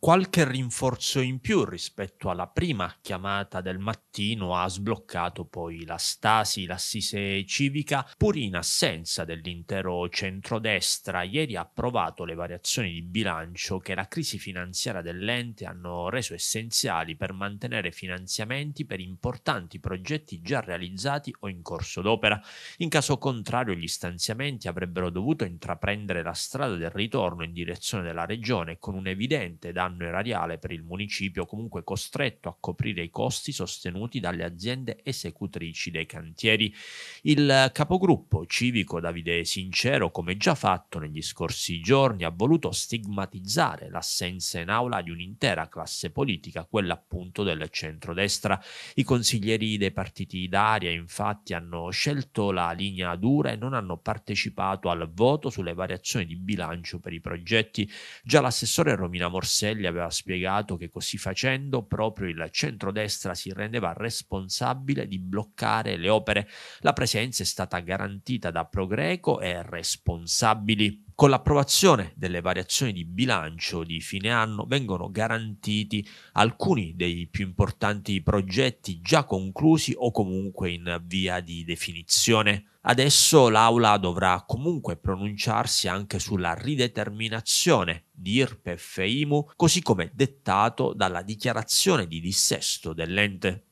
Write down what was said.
qualche rinforzo in più rispetto alla prima chiamata del mattino ha sbloccato poi la Stasi, l'assise civica, pur in assenza dell'intero centrodestra. Ieri ha approvato le variazioni di bilancio che la crisi finanziaria dell'ente hanno reso essenziali per mantenere finanziamenti per importanti progetti già realizzati o in corso d'opera. In caso contrario gli stanziamenti avrebbero dovuto intraprendere la strada del ritorno in direzione della regione con un evidente danno danno erariale per il municipio comunque costretto a coprire i costi sostenuti dalle aziende esecutrici dei cantieri. Il capogruppo civico Davide Sincero, come già fatto negli scorsi giorni, ha voluto stigmatizzare l'assenza in aula di un'intera classe politica, quella appunto del centrodestra. I consiglieri dei partiti d'aria infatti hanno scelto la linea dura e non hanno partecipato al voto sulle variazioni di bilancio per i progetti. Già l'assessore Romina Morselli gli aveva spiegato che così facendo proprio il centrodestra si rendeva responsabile di bloccare le opere. La presenza è stata garantita da Progreco e responsabili con l'approvazione delle variazioni di bilancio di fine anno vengono garantiti alcuni dei più importanti progetti già conclusi o comunque in via di definizione. Adesso l'Aula dovrà comunque pronunciarsi anche sulla rideterminazione di IRPEF e IMU, così come dettato dalla dichiarazione di dissesto dell'ente.